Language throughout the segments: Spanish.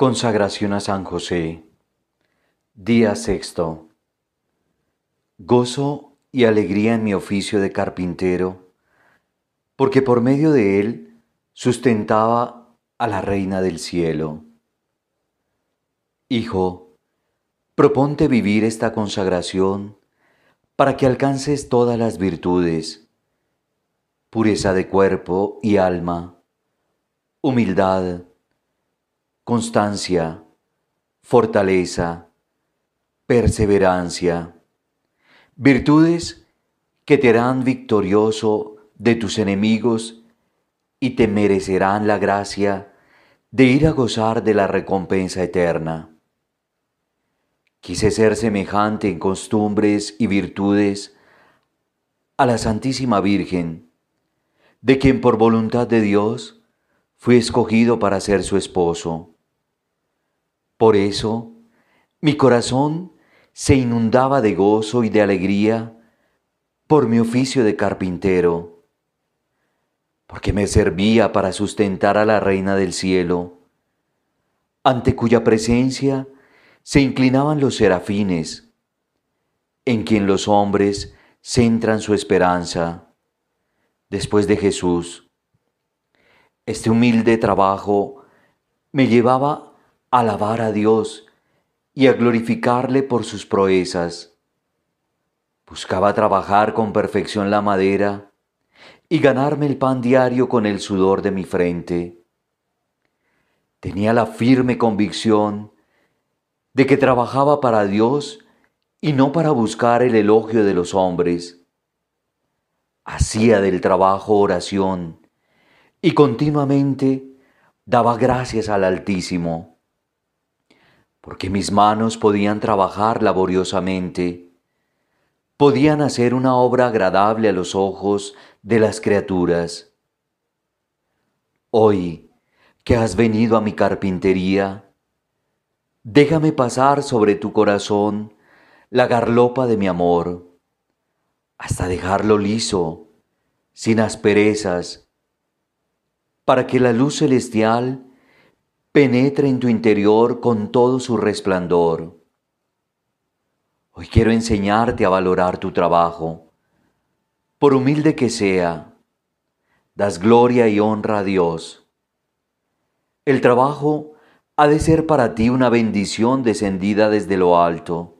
Consagración a San José. Día sexto. Gozo y alegría en mi oficio de carpintero, porque por medio de él sustentaba a la Reina del Cielo. Hijo, proponte vivir esta consagración para que alcances todas las virtudes, pureza de cuerpo y alma, humildad, constancia, fortaleza, perseverancia, virtudes que te harán victorioso de tus enemigos y te merecerán la gracia de ir a gozar de la recompensa eterna. Quise ser semejante en costumbres y virtudes a la Santísima Virgen, de quien por voluntad de Dios fui escogido para ser su esposo. Por eso, mi corazón se inundaba de gozo y de alegría por mi oficio de carpintero, porque me servía para sustentar a la reina del cielo, ante cuya presencia se inclinaban los serafines, en quien los hombres centran su esperanza. Después de Jesús, este humilde trabajo me llevaba alabar a Dios y a glorificarle por sus proezas. Buscaba trabajar con perfección la madera y ganarme el pan diario con el sudor de mi frente. Tenía la firme convicción de que trabajaba para Dios y no para buscar el elogio de los hombres. Hacía del trabajo oración y continuamente daba gracias al Altísimo porque mis manos podían trabajar laboriosamente, podían hacer una obra agradable a los ojos de las criaturas. Hoy que has venido a mi carpintería, déjame pasar sobre tu corazón la garlopa de mi amor, hasta dejarlo liso, sin asperezas, para que la luz celestial penetra en tu interior con todo su resplandor. Hoy quiero enseñarte a valorar tu trabajo. Por humilde que sea, das gloria y honra a Dios. El trabajo ha de ser para ti una bendición descendida desde lo alto.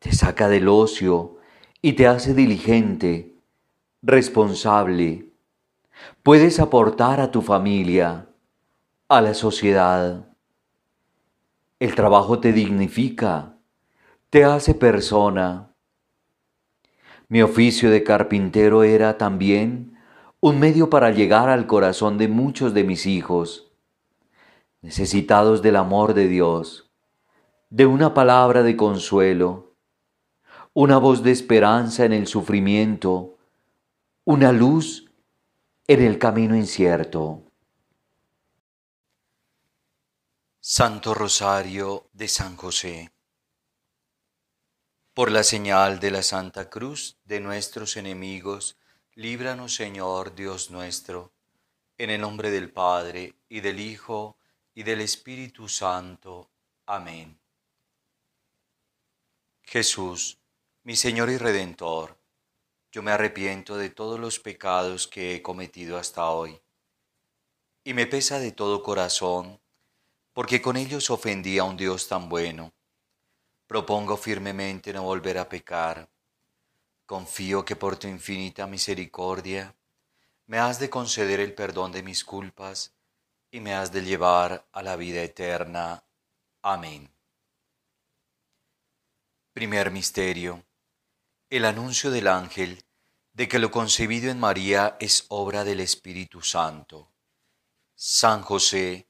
Te saca del ocio y te hace diligente, responsable. Puedes aportar a tu familia a la sociedad. El trabajo te dignifica, te hace persona. Mi oficio de carpintero era también un medio para llegar al corazón de muchos de mis hijos, necesitados del amor de Dios, de una palabra de consuelo, una voz de esperanza en el sufrimiento, una luz en el camino incierto. Santo Rosario de San José. Por la señal de la Santa Cruz de nuestros enemigos, líbranos Señor Dios nuestro, en el nombre del Padre, y del Hijo, y del Espíritu Santo. Amén. Jesús, mi Señor y Redentor, yo me arrepiento de todos los pecados que he cometido hasta hoy, y me pesa de todo corazón porque con ellos ofendí a un Dios tan bueno. Propongo firmemente no volver a pecar. Confío que por tu infinita misericordia me has de conceder el perdón de mis culpas y me has de llevar a la vida eterna. Amén. Primer misterio. El anuncio del ángel de que lo concebido en María es obra del Espíritu Santo. San José,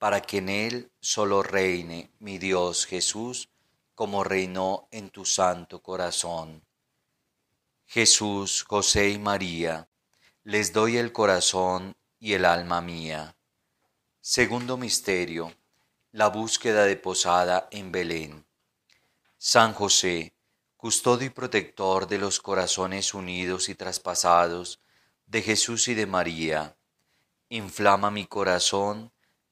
para que en él solo reine mi Dios Jesús, como reinó en tu santo corazón. Jesús, José y María, les doy el corazón y el alma mía. Segundo misterio, la búsqueda de posada en Belén. San José, custodio y protector de los corazones unidos y traspasados de Jesús y de María, inflama mi corazón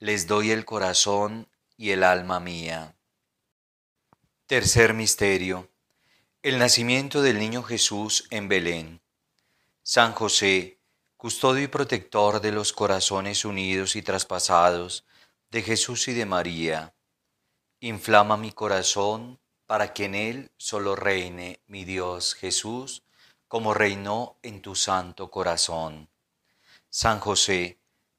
les doy el corazón y el alma mía. Tercer misterio. El nacimiento del niño Jesús en Belén. San José, custodio y protector de los corazones unidos y traspasados de Jesús y de María, inflama mi corazón para que en él solo reine mi Dios Jesús, como reinó en tu santo corazón. San José,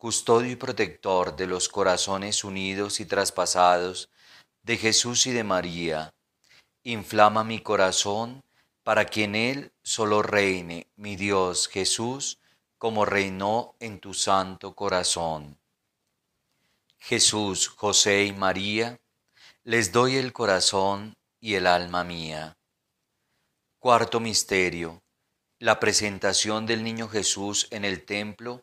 custodio y protector de los corazones unidos y traspasados de Jesús y de María, inflama mi corazón para que en él solo reine mi Dios Jesús, como reinó en tu santo corazón. Jesús, José y María, les doy el corazón y el alma mía. Cuarto misterio. La presentación del niño Jesús en el templo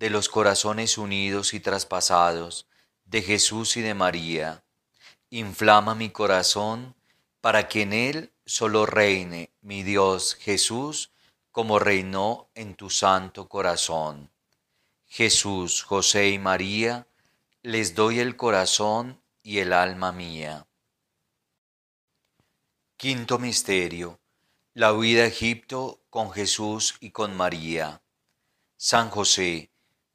de los corazones unidos y traspasados, de Jesús y de María. Inflama mi corazón para que en él solo reine mi Dios Jesús, como reinó en tu santo corazón. Jesús, José y María, les doy el corazón y el alma mía. Quinto Misterio. La huida a Egipto con Jesús y con María. San José,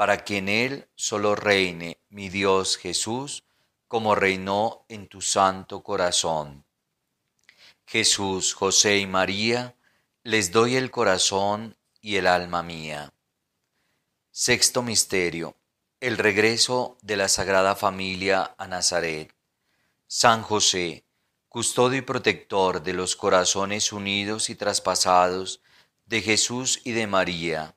para que en él solo reine mi Dios Jesús, como reinó en tu santo corazón. Jesús, José y María, les doy el corazón y el alma mía. Sexto Misterio. El regreso de la Sagrada Familia a Nazaret. San José, custodio y protector de los corazones unidos y traspasados de Jesús y de María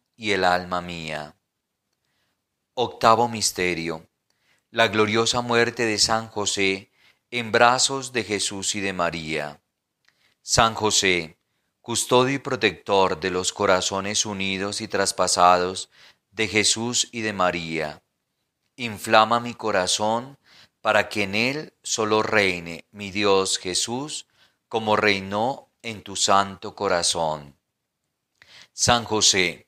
y el alma mía. Octavo Misterio. La gloriosa muerte de San José en brazos de Jesús y de María. San José, custodio y protector de los corazones unidos y traspasados de Jesús y de María. Inflama mi corazón para que en él solo reine mi Dios Jesús, como reinó en tu santo corazón. San José,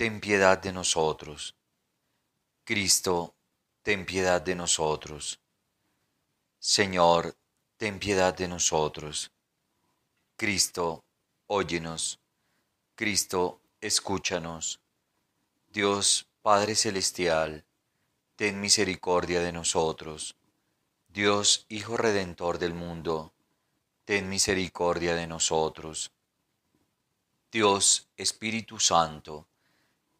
ten piedad de nosotros. Cristo, ten piedad de nosotros. Señor, ten piedad de nosotros. Cristo, óyenos. Cristo, escúchanos. Dios Padre Celestial, ten misericordia de nosotros. Dios Hijo Redentor del mundo, ten misericordia de nosotros. Dios Espíritu Santo,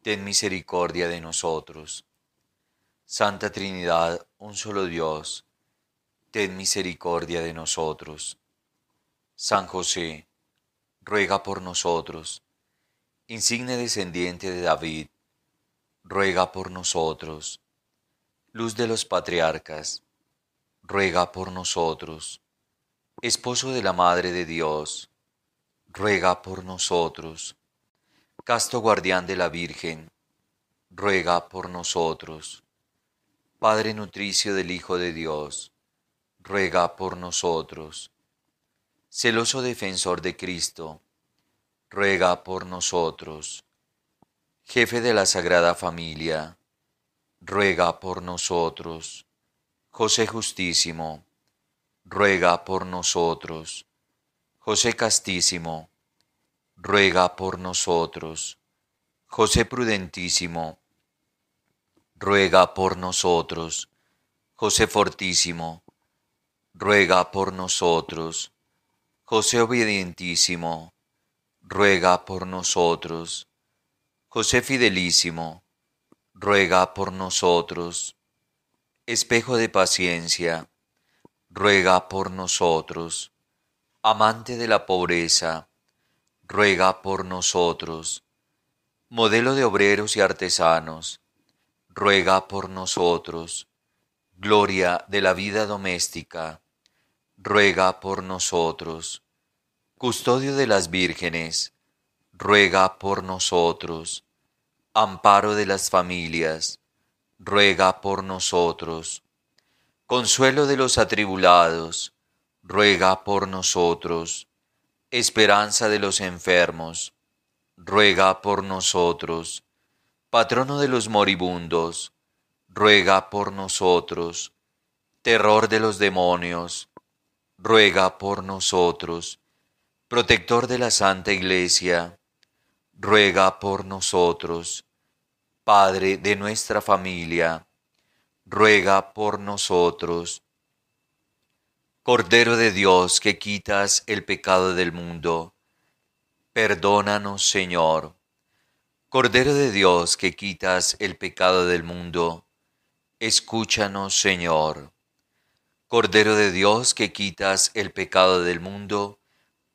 ten misericordia de nosotros. Santa Trinidad, un solo Dios, ten misericordia de nosotros. San José, ruega por nosotros. Insigne descendiente de David, ruega por nosotros. Luz de los patriarcas, ruega por nosotros. Esposo de la Madre de Dios, ruega por nosotros casto guardián de la Virgen, ruega por nosotros. Padre nutricio del Hijo de Dios, ruega por nosotros. Celoso defensor de Cristo, ruega por nosotros. Jefe de la Sagrada Familia, ruega por nosotros. José Justísimo, ruega por nosotros. José Castísimo, ruega por nosotros. José prudentísimo, ruega por nosotros. José fortísimo, ruega por nosotros. José obedientísimo, ruega por nosotros. José fidelísimo, ruega por nosotros. Espejo de paciencia, ruega por nosotros. Amante de la pobreza, ruega por nosotros. Modelo de obreros y artesanos, ruega por nosotros. Gloria de la vida doméstica, ruega por nosotros. Custodio de las vírgenes, ruega por nosotros. Amparo de las familias, ruega por nosotros. Consuelo de los atribulados, ruega por nosotros esperanza de los enfermos, ruega por nosotros. Patrono de los moribundos, ruega por nosotros. Terror de los demonios, ruega por nosotros. Protector de la Santa Iglesia, ruega por nosotros. Padre de nuestra familia, ruega por nosotros Cordero de Dios que quitas el pecado del mundo, perdónanos Señor. Cordero de Dios que quitas el pecado del mundo, escúchanos Señor. Cordero de Dios que quitas el pecado del mundo,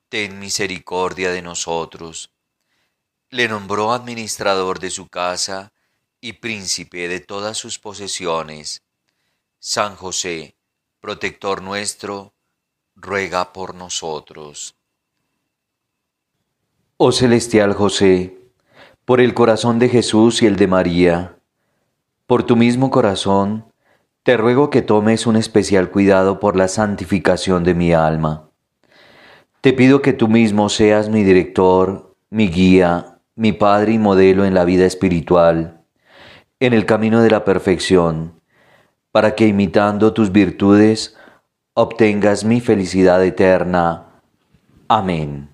ten misericordia de nosotros. Le nombró administrador de su casa y príncipe de todas sus posesiones. San José, protector nuestro, ruega por nosotros. Oh celestial José, por el corazón de Jesús y el de María, por tu mismo corazón, te ruego que tomes un especial cuidado por la santificación de mi alma. Te pido que tú mismo seas mi director, mi guía, mi padre y modelo en la vida espiritual, en el camino de la perfección para que imitando tus virtudes obtengas mi felicidad eterna. Amén.